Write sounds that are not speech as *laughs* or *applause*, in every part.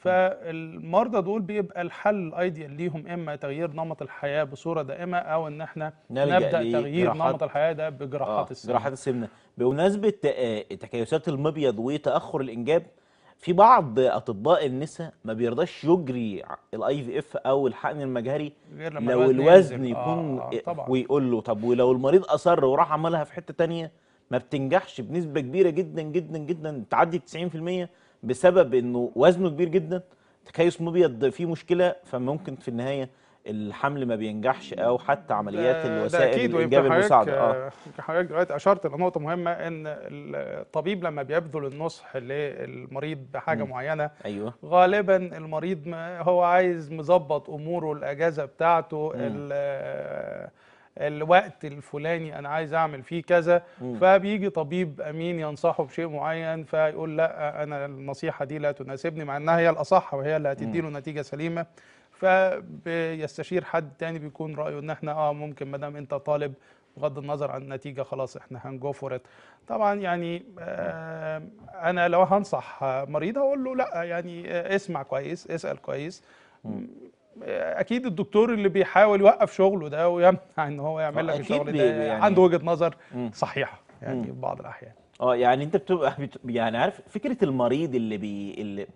فالمرضى دول بيبقى الحل الايديال ليهم اما تغيير نمط الحياه بصوره دائمه او ان احنا نبدا تغيير نمط الحياه ده بجراحات آه السمنه جراحات السمنه بمناسبه آه، تكيسات المبيض وتاخر الانجاب في بعض اطباء النساء ما بيرضاش يجري الاي في اف او الحقن المجهري لو الوزن يكون آه آه ويقول له طب ولو المريض اصر وراح عملها في حته ثانيه ما بتنجحش بنسبه كبيره جدا جدا جدا تعدي 90% بسبب انه وزنه كبير جدا تكيس مبيض فيه مشكله فممكن في النهايه الحمل ما بينجحش او حتى عمليات آه، الوسائل الانجاب المساعده آه. اه حضرتك دلوقتي اشرت لنقطه مهمه ان الطبيب لما بيبذل النصح للمريض بحاجه م. معينه أيوة. غالبا المريض ما هو عايز مظبط اموره الاجازه بتاعته الوقت الفلاني انا عايز اعمل فيه كذا مم. فبيجي طبيب امين ينصحه بشيء معين فيقول لا انا النصيحه دي لا تناسبني مع انها هي الاصح وهي اللي هتديله نتيجه سليمه فبيستشير حد تاني بيكون رايه ان احنا اه ممكن ما دام انت طالب بغض النظر عن النتيجه خلاص احنا هنجو فور ات طبعا يعني آه انا لو هنصح مريض هقول له لا يعني اسمع كويس اسال كويس مم. اكيد الدكتور اللي بيحاول يوقف شغله ده ويمنع *laughs* ان هو يعمل لك الشغل ده يعني عنده وجهه نظر صحيحه يعني في بعض الاحيان اه يعني انت بتبقى *laughs* يعني عارف فكره المريض اللي بي اللي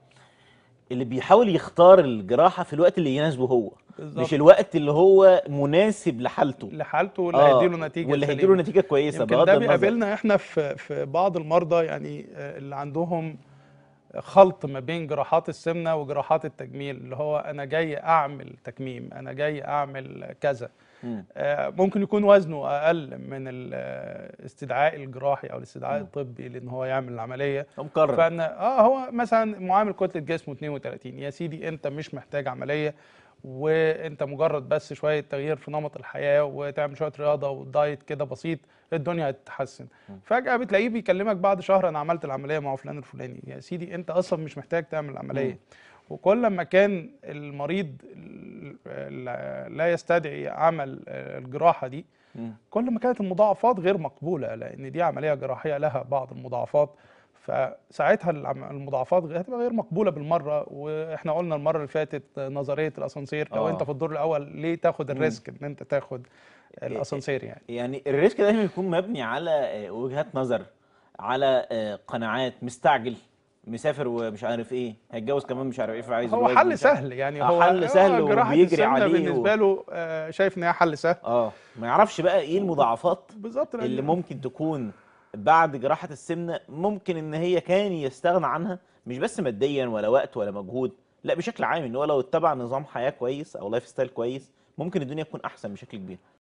اللي بيحاول يختار الجراحه في الوقت اللي يناسبه هو بالزبط. مش الوقت اللي هو مناسب لحالته لحالته آه، واللي آه. هيديله نتيجه واللي هيديله نتيجه كويسه بغض ده بيقابلنا احنا في في بعض المرضى يعني آه، اللي عندهم خلط ما بين جراحات السمنه وجراحات التجميل اللي هو انا جاي اعمل تكميم انا جاي اعمل كذا آه، ممكن يكون وزنه اقل من الاستدعاء آه، الجراحي او الاستدعاء الطبي لان هو يعمل العمليه مقرر فانا اه هو مثلا معامل كتله جسمه 32 يا سيدي انت مش محتاج عمليه وانت مجرد بس شويه تغيير في نمط الحياه وتعمل شويه رياضه ودايت كده بسيط الدنيا هتتحسن فجاه بتلاقيه بيكلمك بعد شهر انا عملت العمليه مع فلان الفلاني يا سيدي انت اصلا مش محتاج تعمل العمليه وكل ما كان المريض لا يستدعي عمل الجراحه دي كل ما كانت المضاعفات غير مقبوله لان دي عمليه جراحيه لها بعض المضاعفات فساعتها المضاعفات هتبقى غير مقبوله بالمره واحنا قلنا المره اللي فاتت نظريه الاسانسير لو آه. انت في الدور الاول ليه تاخد الريسك ان انت تاخد الاسانسير يعني يعني الريسك دايما يكون مبني على آه، وجهات نظر على آه، قناعات مستعجل مسافر ومش عارف ايه هيتجوز كمان مش عارف ايه فعايز هو حل سهل يعني آه، هو حل سهل وبيجري عليه بالنسبه و... له شايف ان هي حل سهل اه ما يعرفش بقى ايه المضاعفات بالظبط اللي ممكن تكون بعد جراحة السمنة ممكن ان هي كان يستغنى عنها مش بس ماديا ولا وقت ولا مجهود لا بشكل عام ان هو لو اتبع نظام حياة كويس او لايف ستايل كويس ممكن الدنيا تكون احسن بشكل كبير